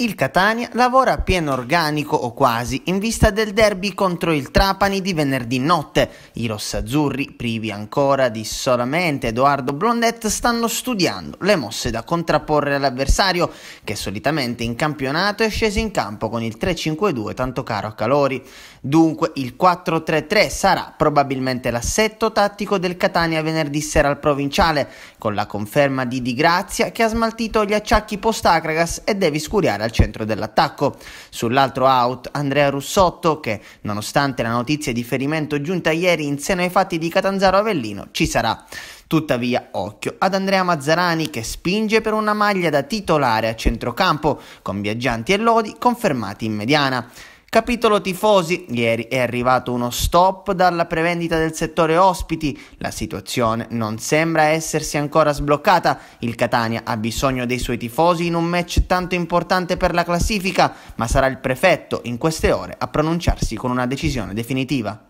Il Catania lavora a pieno organico o quasi in vista del derby contro il Trapani di venerdì notte. I rossazzurri, privi ancora di solamente Edoardo Blondet, stanno studiando le mosse da contrapporre all'avversario che solitamente in campionato è sceso in campo con il 3-5-2 tanto caro a Calori. Dunque il 4-3-3 sarà probabilmente l'assetto tattico del Catania venerdì sera al provinciale, con la conferma di Di Grazia che ha smaltito gli acciacchi post akragas e deve scuriare al centro dell'attacco. Sull'altro out Andrea Russotto che, nonostante la notizia di ferimento giunta ieri in seno ai fatti di Catanzaro Avellino, ci sarà. Tuttavia, occhio ad Andrea Mazzarani che spinge per una maglia da titolare a centrocampo, con Viaggianti e Lodi confermati in mediana. Capitolo tifosi, ieri è arrivato uno stop dalla prevendita del settore ospiti, la situazione non sembra essersi ancora sbloccata, il Catania ha bisogno dei suoi tifosi in un match tanto importante per la classifica, ma sarà il prefetto in queste ore a pronunciarsi con una decisione definitiva.